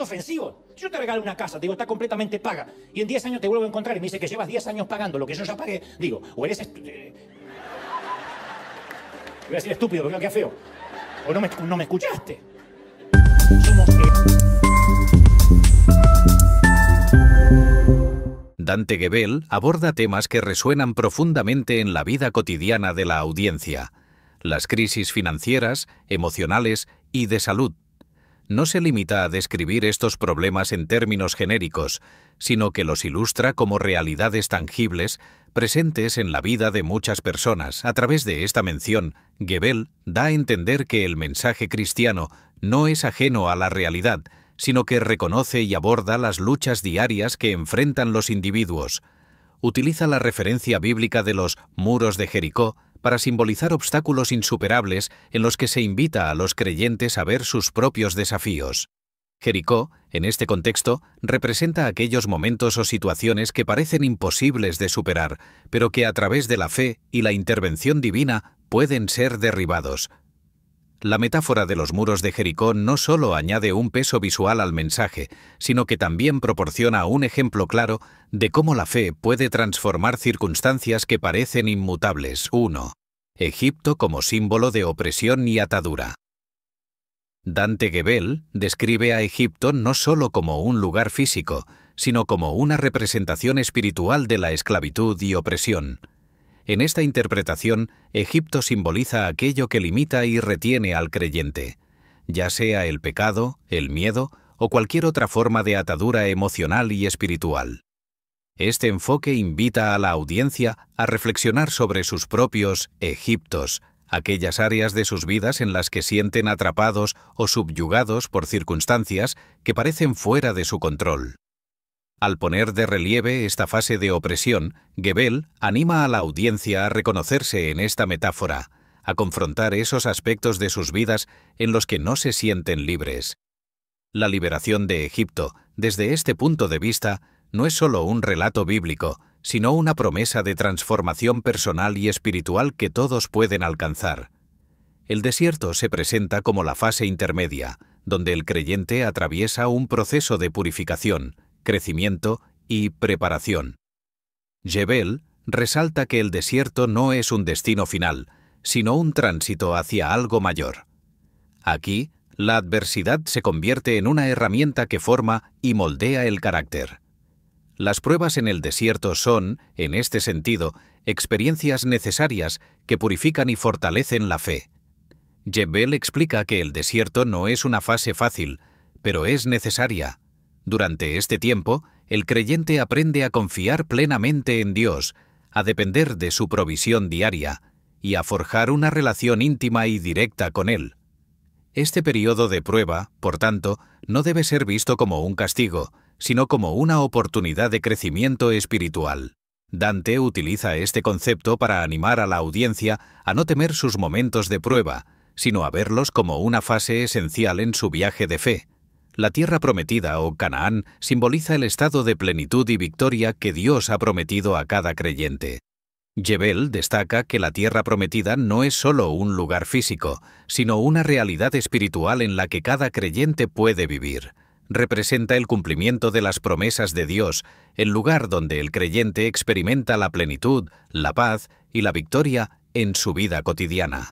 ofensivo. yo te regalo una casa, digo, está completamente paga, y en 10 años te vuelvo a encontrar y me dice que llevas 10 años pagando lo que yo ya pagué, digo, o eres... Eh, estúpido, porque feo. O no me, escuchaste. Dante Gebel aborda temas que resuenan profundamente en la vida cotidiana de la audiencia, las crisis financieras, emocionales y de salud no se limita a describir estos problemas en términos genéricos, sino que los ilustra como realidades tangibles presentes en la vida de muchas personas. A través de esta mención, Gebel da a entender que el mensaje cristiano no es ajeno a la realidad, sino que reconoce y aborda las luchas diarias que enfrentan los individuos. Utiliza la referencia bíblica de los muros de Jericó para simbolizar obstáculos insuperables en los que se invita a los creyentes a ver sus propios desafíos. Jericó, en este contexto, representa aquellos momentos o situaciones que parecen imposibles de superar, pero que a través de la fe y la intervención divina pueden ser derribados, la metáfora de los muros de Jericó no solo añade un peso visual al mensaje, sino que también proporciona un ejemplo claro de cómo la fe puede transformar circunstancias que parecen inmutables. 1. Egipto como símbolo de opresión y atadura. Dante Gebel describe a Egipto no solo como un lugar físico, sino como una representación espiritual de la esclavitud y opresión. En esta interpretación, Egipto simboliza aquello que limita y retiene al creyente, ya sea el pecado, el miedo o cualquier otra forma de atadura emocional y espiritual. Este enfoque invita a la audiencia a reflexionar sobre sus propios Egiptos, aquellas áreas de sus vidas en las que sienten atrapados o subyugados por circunstancias que parecen fuera de su control. Al poner de relieve esta fase de opresión, Gebel anima a la audiencia a reconocerse en esta metáfora, a confrontar esos aspectos de sus vidas en los que no se sienten libres. La liberación de Egipto, desde este punto de vista, no es solo un relato bíblico, sino una promesa de transformación personal y espiritual que todos pueden alcanzar. El desierto se presenta como la fase intermedia, donde el creyente atraviesa un proceso de purificación, crecimiento y preparación. Jebel resalta que el desierto no es un destino final, sino un tránsito hacia algo mayor. Aquí, la adversidad se convierte en una herramienta que forma y moldea el carácter. Las pruebas en el desierto son, en este sentido, experiencias necesarias que purifican y fortalecen la fe. Jebel explica que el desierto no es una fase fácil, pero es necesaria. Durante este tiempo, el creyente aprende a confiar plenamente en Dios, a depender de su provisión diaria y a forjar una relación íntima y directa con Él. Este periodo de prueba, por tanto, no debe ser visto como un castigo, sino como una oportunidad de crecimiento espiritual. Dante utiliza este concepto para animar a la audiencia a no temer sus momentos de prueba, sino a verlos como una fase esencial en su viaje de fe la tierra prometida o Canaán simboliza el estado de plenitud y victoria que Dios ha prometido a cada creyente. Jebel destaca que la tierra prometida no es solo un lugar físico, sino una realidad espiritual en la que cada creyente puede vivir. Representa el cumplimiento de las promesas de Dios, el lugar donde el creyente experimenta la plenitud, la paz y la victoria en su vida cotidiana.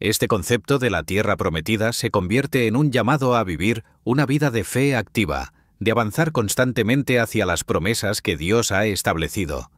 Este concepto de la tierra prometida se convierte en un llamado a vivir una vida de fe activa, de avanzar constantemente hacia las promesas que Dios ha establecido.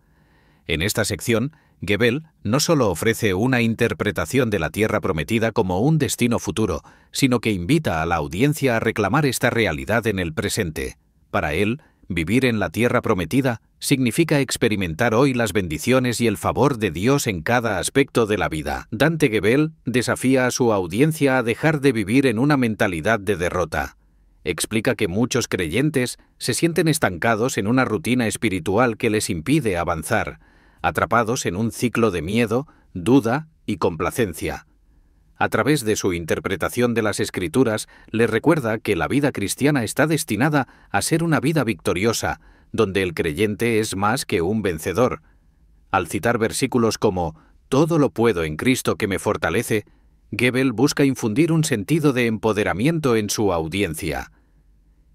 En esta sección, Gebel no solo ofrece una interpretación de la tierra prometida como un destino futuro, sino que invita a la audiencia a reclamar esta realidad en el presente. Para él, vivir en la tierra prometida significa experimentar hoy las bendiciones y el favor de Dios en cada aspecto de la vida. Dante Gebel desafía a su audiencia a dejar de vivir en una mentalidad de derrota. Explica que muchos creyentes se sienten estancados en una rutina espiritual que les impide avanzar, atrapados en un ciclo de miedo, duda y complacencia a través de su interpretación de las Escrituras, le recuerda que la vida cristiana está destinada a ser una vida victoriosa, donde el creyente es más que un vencedor, al citar versículos como Todo lo puedo en Cristo que me fortalece, Gebel busca infundir un sentido de empoderamiento en su audiencia.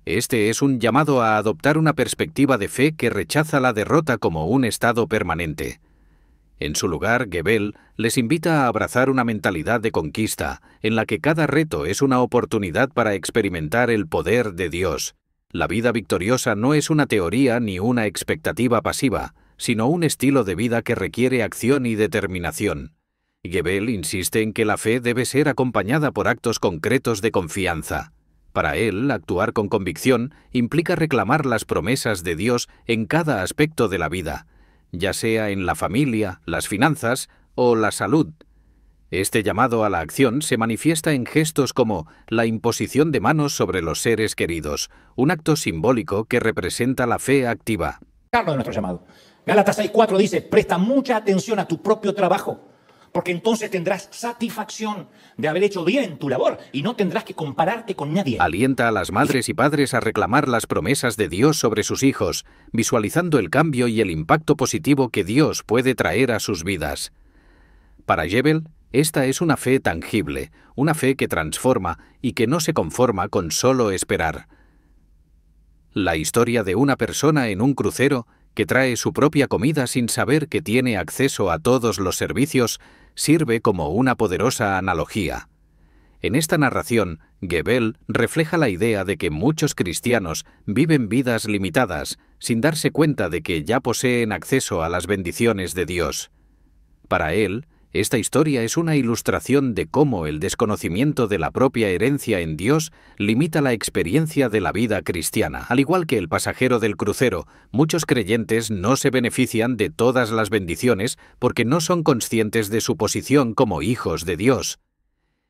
Este es un llamado a adoptar una perspectiva de fe que rechaza la derrota como un estado permanente. En su lugar, Gebel les invita a abrazar una mentalidad de conquista, en la que cada reto es una oportunidad para experimentar el poder de Dios, la vida victoriosa no es una teoría ni una expectativa pasiva, sino un estilo de vida que requiere acción y determinación. Gebel insiste en que la fe debe ser acompañada por actos concretos de confianza. Para él, actuar con convicción implica reclamar las promesas de Dios en cada aspecto de la vida, ya sea en la familia, las finanzas o la salud, este llamado a la acción se manifiesta en gestos como la imposición de manos sobre los seres queridos, un acto simbólico que representa la fe activa. Carlos de nuestro llamado. Gálatas 6.4 dice, presta mucha atención a tu propio trabajo, porque entonces tendrás satisfacción de haber hecho bien tu labor y no tendrás que compararte con nadie. Alienta a las madres y padres a reclamar las promesas de Dios sobre sus hijos, visualizando el cambio y el impacto positivo que Dios puede traer a sus vidas. Para Jebel, esta es una fe tangible, una fe que transforma y que no se conforma con solo esperar. La historia de una persona en un crucero que trae su propia comida sin saber que tiene acceso a todos los servicios sirve como una poderosa analogía. En esta narración, Gebel refleja la idea de que muchos cristianos viven vidas limitadas sin darse cuenta de que ya poseen acceso a las bendiciones de Dios. Para él, esta historia es una ilustración de cómo el desconocimiento de la propia herencia en Dios limita la experiencia de la vida cristiana. Al igual que el pasajero del crucero, muchos creyentes no se benefician de todas las bendiciones porque no son conscientes de su posición como hijos de Dios.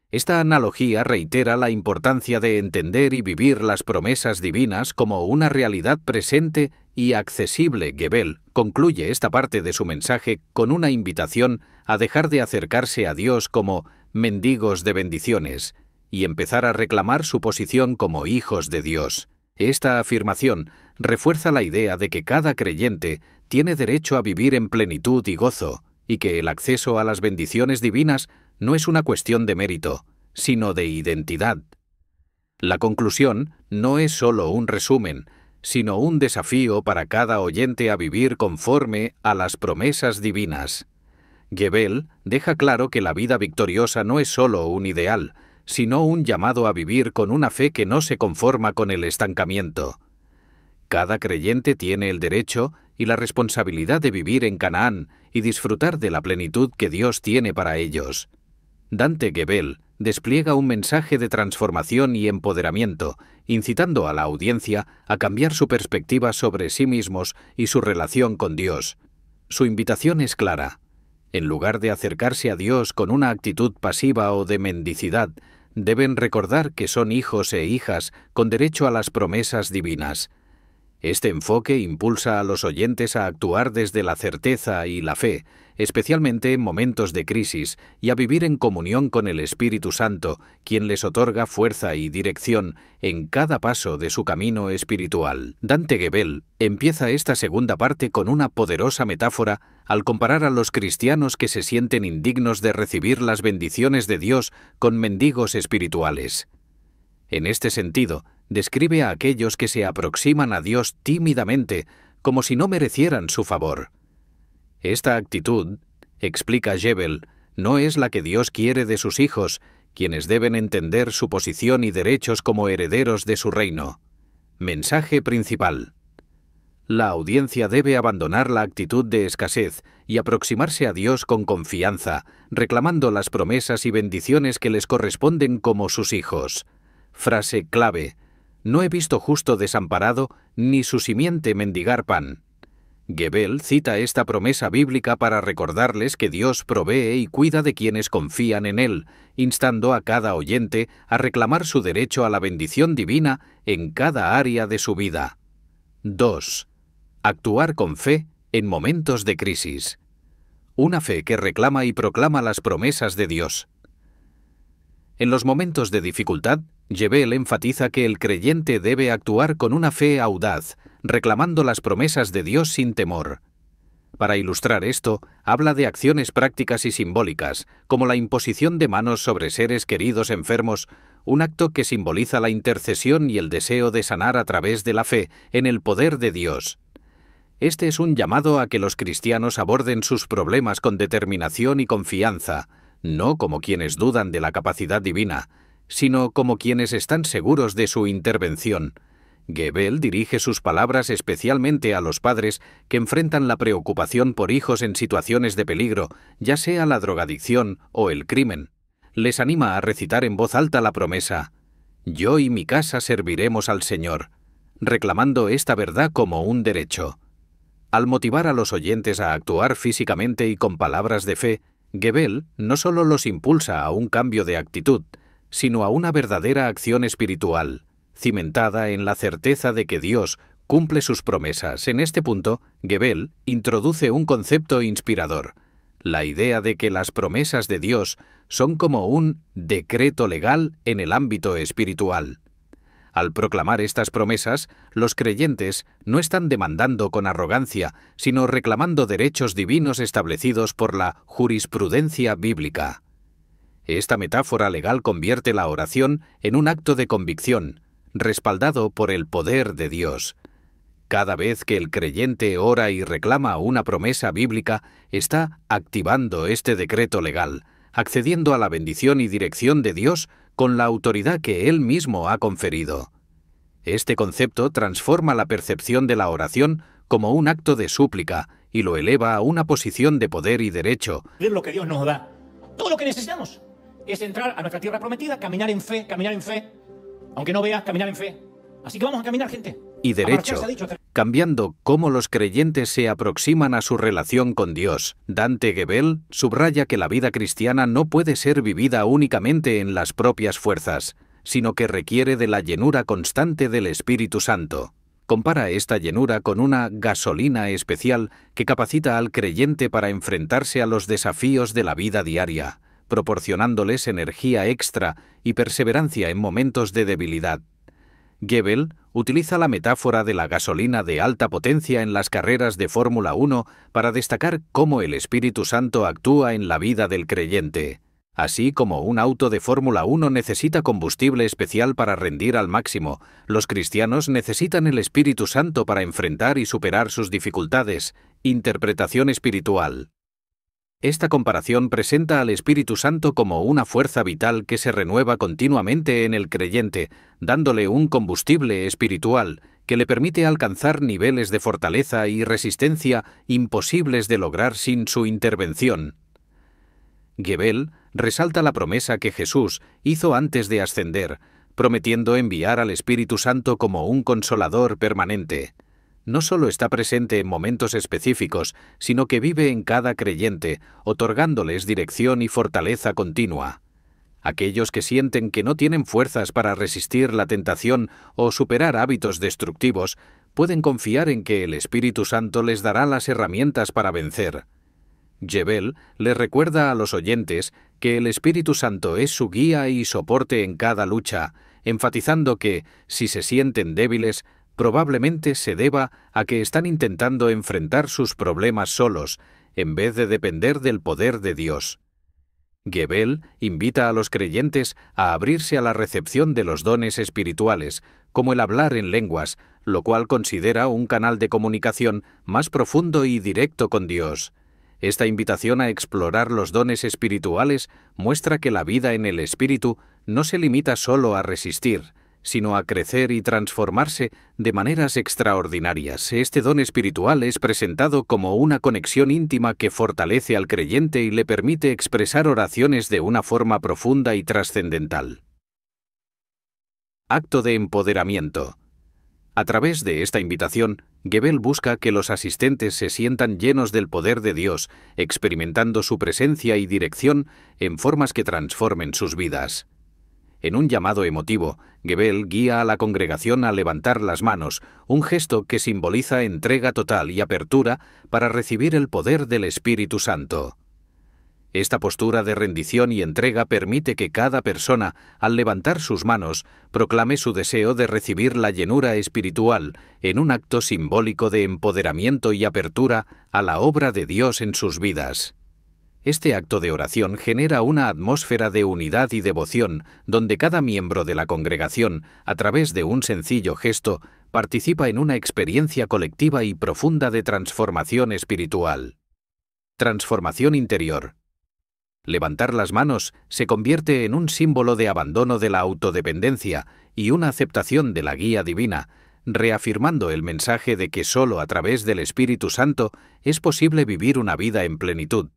Esta analogía reitera la importancia de entender y vivir las promesas divinas como una realidad presente y accesible. Gebel concluye esta parte de su mensaje con una invitación a dejar de acercarse a Dios como mendigos de bendiciones y empezar a reclamar su posición como hijos de Dios. Esta afirmación refuerza la idea de que cada creyente tiene derecho a vivir en plenitud y gozo, y que el acceso a las bendiciones divinas no es una cuestión de mérito, sino de identidad. La conclusión no es solo un resumen, sino un desafío para cada oyente a vivir conforme a las promesas divinas. Gebel deja claro que la vida victoriosa no es solo un ideal, sino un llamado a vivir con una fe que no se conforma con el estancamiento. Cada creyente tiene el derecho y la responsabilidad de vivir en Canaán y disfrutar de la plenitud que Dios tiene para ellos. Dante Gebel despliega un mensaje de transformación y empoderamiento, incitando a la audiencia a cambiar su perspectiva sobre sí mismos y su relación con Dios. Su invitación es clara. En lugar de acercarse a Dios con una actitud pasiva o de mendicidad, deben recordar que son hijos e hijas con derecho a las promesas divinas. Este enfoque impulsa a los oyentes a actuar desde la certeza y la fe, especialmente en momentos de crisis, y a vivir en comunión con el Espíritu Santo, quien les otorga fuerza y dirección en cada paso de su camino espiritual. Dante Gebel empieza esta segunda parte con una poderosa metáfora al comparar a los cristianos que se sienten indignos de recibir las bendiciones de Dios con mendigos espirituales. En este sentido, describe a aquellos que se aproximan a Dios tímidamente, como si no merecieran su favor. Esta actitud, explica Jebel, no es la que Dios quiere de sus hijos, quienes deben entender su posición y derechos como herederos de su reino. Mensaje principal. La audiencia debe abandonar la actitud de escasez y aproximarse a Dios con confianza, reclamando las promesas y bendiciones que les corresponden como sus hijos. Frase clave no he visto justo desamparado, ni su simiente mendigar pan. Gebel cita esta promesa bíblica para recordarles que Dios provee y cuida de quienes confían en Él, instando a cada oyente a reclamar su derecho a la bendición divina en cada área de su vida. 2. Actuar con fe en momentos de crisis. Una fe que reclama y proclama las promesas de Dios. En los momentos de dificultad, Jebel enfatiza que el creyente debe actuar con una fe audaz, reclamando las promesas de Dios sin temor. Para ilustrar esto, habla de acciones prácticas y simbólicas, como la imposición de manos sobre seres queridos enfermos, un acto que simboliza la intercesión y el deseo de sanar a través de la fe en el poder de Dios. Este es un llamado a que los cristianos aborden sus problemas con determinación y confianza, no como quienes dudan de la capacidad divina, sino como quienes están seguros de su intervención. Gebel dirige sus palabras especialmente a los padres que enfrentan la preocupación por hijos en situaciones de peligro, ya sea la drogadicción o el crimen. Les anima a recitar en voz alta la promesa, Yo y mi casa serviremos al Señor, reclamando esta verdad como un derecho. Al motivar a los oyentes a actuar físicamente y con palabras de fe, Gebel no solo los impulsa a un cambio de actitud, sino a una verdadera acción espiritual, cimentada en la certeza de que Dios cumple sus promesas. En este punto, Gebel introduce un concepto inspirador, la idea de que las promesas de Dios son como un decreto legal en el ámbito espiritual. Al proclamar estas promesas, los creyentes no están demandando con arrogancia, sino reclamando derechos divinos establecidos por la jurisprudencia bíblica. Esta metáfora legal convierte la oración en un acto de convicción, respaldado por el poder de Dios. Cada vez que el creyente ora y reclama una promesa bíblica, está activando este decreto legal, accediendo a la bendición y dirección de Dios con la autoridad que Él mismo ha conferido. Este concepto transforma la percepción de la oración como un acto de súplica y lo eleva a una posición de poder y derecho. Es lo que Dios nos da, todo lo que necesitamos es entrar a nuestra tierra prometida, caminar en fe, caminar en fe, aunque no veas, caminar en fe. Así que vamos a caminar, gente. Y derecho, cambiando cómo los creyentes se aproximan a su relación con Dios, Dante Gebel subraya que la vida cristiana no puede ser vivida únicamente en las propias fuerzas, sino que requiere de la llenura constante del Espíritu Santo. Compara esta llenura con una gasolina especial que capacita al creyente para enfrentarse a los desafíos de la vida diaria proporcionándoles energía extra y perseverancia en momentos de debilidad. Gebel utiliza la metáfora de la gasolina de alta potencia en las carreras de Fórmula 1 para destacar cómo el Espíritu Santo actúa en la vida del creyente. Así como un auto de Fórmula 1 necesita combustible especial para rendir al máximo, los cristianos necesitan el Espíritu Santo para enfrentar y superar sus dificultades. Interpretación espiritual. Esta comparación presenta al Espíritu Santo como una fuerza vital que se renueva continuamente en el creyente, dándole un combustible espiritual que le permite alcanzar niveles de fortaleza y resistencia imposibles de lograr sin su intervención. Gebel resalta la promesa que Jesús hizo antes de ascender, prometiendo enviar al Espíritu Santo como un consolador permanente no solo está presente en momentos específicos, sino que vive en cada creyente, otorgándoles dirección y fortaleza continua. Aquellos que sienten que no tienen fuerzas para resistir la tentación o superar hábitos destructivos, pueden confiar en que el Espíritu Santo les dará las herramientas para vencer. Jebel le recuerda a los oyentes que el Espíritu Santo es su guía y soporte en cada lucha, enfatizando que, si se sienten débiles, probablemente se deba a que están intentando enfrentar sus problemas solos, en vez de depender del poder de Dios. Gebel invita a los creyentes a abrirse a la recepción de los dones espirituales, como el hablar en lenguas, lo cual considera un canal de comunicación más profundo y directo con Dios. Esta invitación a explorar los dones espirituales muestra que la vida en el espíritu no se limita solo a resistir, sino a crecer y transformarse de maneras extraordinarias. Este don espiritual es presentado como una conexión íntima que fortalece al creyente y le permite expresar oraciones de una forma profunda y trascendental. Acto de empoderamiento. A través de esta invitación, Gebel busca que los asistentes se sientan llenos del poder de Dios, experimentando su presencia y dirección en formas que transformen sus vidas. En un llamado emotivo, Gebel guía a la congregación a levantar las manos, un gesto que simboliza entrega total y apertura para recibir el poder del Espíritu Santo. Esta postura de rendición y entrega permite que cada persona, al levantar sus manos, proclame su deseo de recibir la llenura espiritual en un acto simbólico de empoderamiento y apertura a la obra de Dios en sus vidas. Este acto de oración genera una atmósfera de unidad y devoción, donde cada miembro de la congregación, a través de un sencillo gesto, participa en una experiencia colectiva y profunda de transformación espiritual. Transformación interior. Levantar las manos se convierte en un símbolo de abandono de la autodependencia y una aceptación de la guía divina, reafirmando el mensaje de que solo a través del Espíritu Santo es posible vivir una vida en plenitud.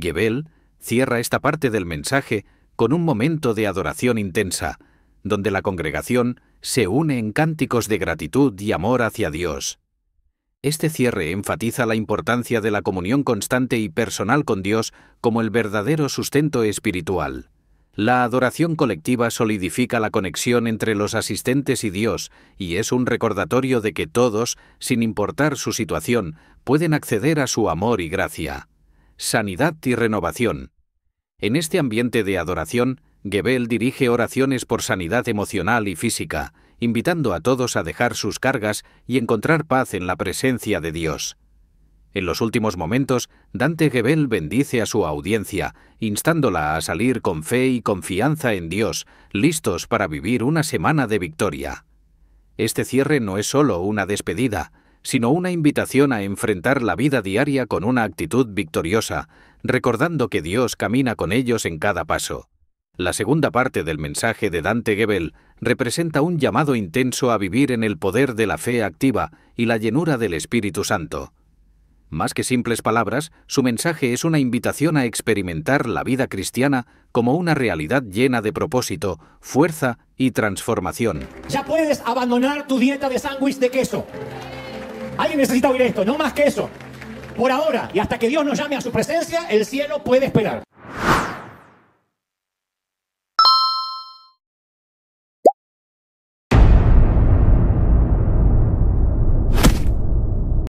Gebel cierra esta parte del mensaje con un momento de adoración intensa, donde la congregación se une en cánticos de gratitud y amor hacia Dios. Este cierre enfatiza la importancia de la comunión constante y personal con Dios como el verdadero sustento espiritual. La adoración colectiva solidifica la conexión entre los asistentes y Dios y es un recordatorio de que todos, sin importar su situación, pueden acceder a su amor y gracia sanidad y renovación. En este ambiente de adoración, Gebel dirige oraciones por sanidad emocional y física, invitando a todos a dejar sus cargas y encontrar paz en la presencia de Dios. En los últimos momentos, Dante Gebel bendice a su audiencia, instándola a salir con fe y confianza en Dios, listos para vivir una semana de victoria. Este cierre no es solo una despedida, sino una invitación a enfrentar la vida diaria con una actitud victoriosa, recordando que Dios camina con ellos en cada paso. La segunda parte del mensaje de Dante Gebel representa un llamado intenso a vivir en el poder de la fe activa y la llenura del Espíritu Santo. Más que simples palabras, su mensaje es una invitación a experimentar la vida cristiana como una realidad llena de propósito, fuerza y transformación. Ya puedes abandonar tu dieta de sándwich de queso. Alguien necesita oír esto, no más que eso. Por ahora y hasta que Dios nos llame a su presencia, el cielo puede esperar.